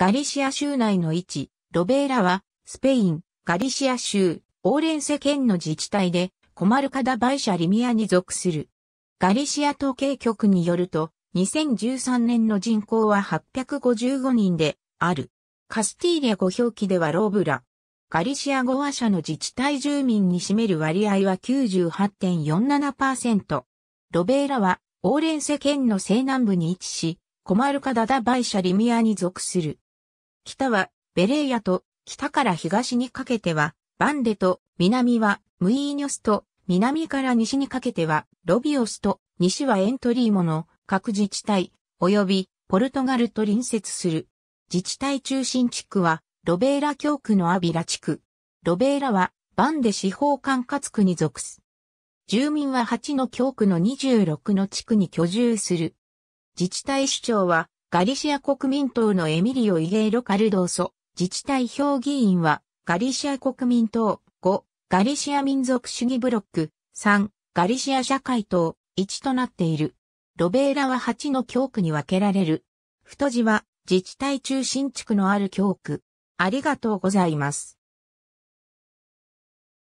ガリシア州内の位置、ロベーラは、スペイン、ガリシア州、オーレンセ県の自治体で、コマルカダバイシャリミアに属する。ガリシア統計局によると、2013年の人口は855人で、ある。カスティーリャ語表記ではローブラ。ガリシア語話者の自治体住民に占める割合は98.47%。ロベーラは、オーレンセ県の西南部に位置し、コマルカダダバイシャリミアに属する。北はベレーヤと北から東にかけてはバンデと南はムイーニョスと南から西にかけてはロビオスと西はエントリーモの各自治体及びポルトガルと隣接する。自治体中心地区はロベーラ教区のアビラ地区。ロベーラはバンデ司法管轄区に属す。住民は8の教区の26の地区に居住する。自治体首長はガリシア国民党のエミリオ・イゲーロ・カルドーソ、自治体評議員は、ガリシア国民党、5、ガリシア民族主義ブロック、3、ガリシア社会党、1となっている。ロベーラは8の教区に分けられる。太字は、自治体中心地区のある教区。ありがとうございます。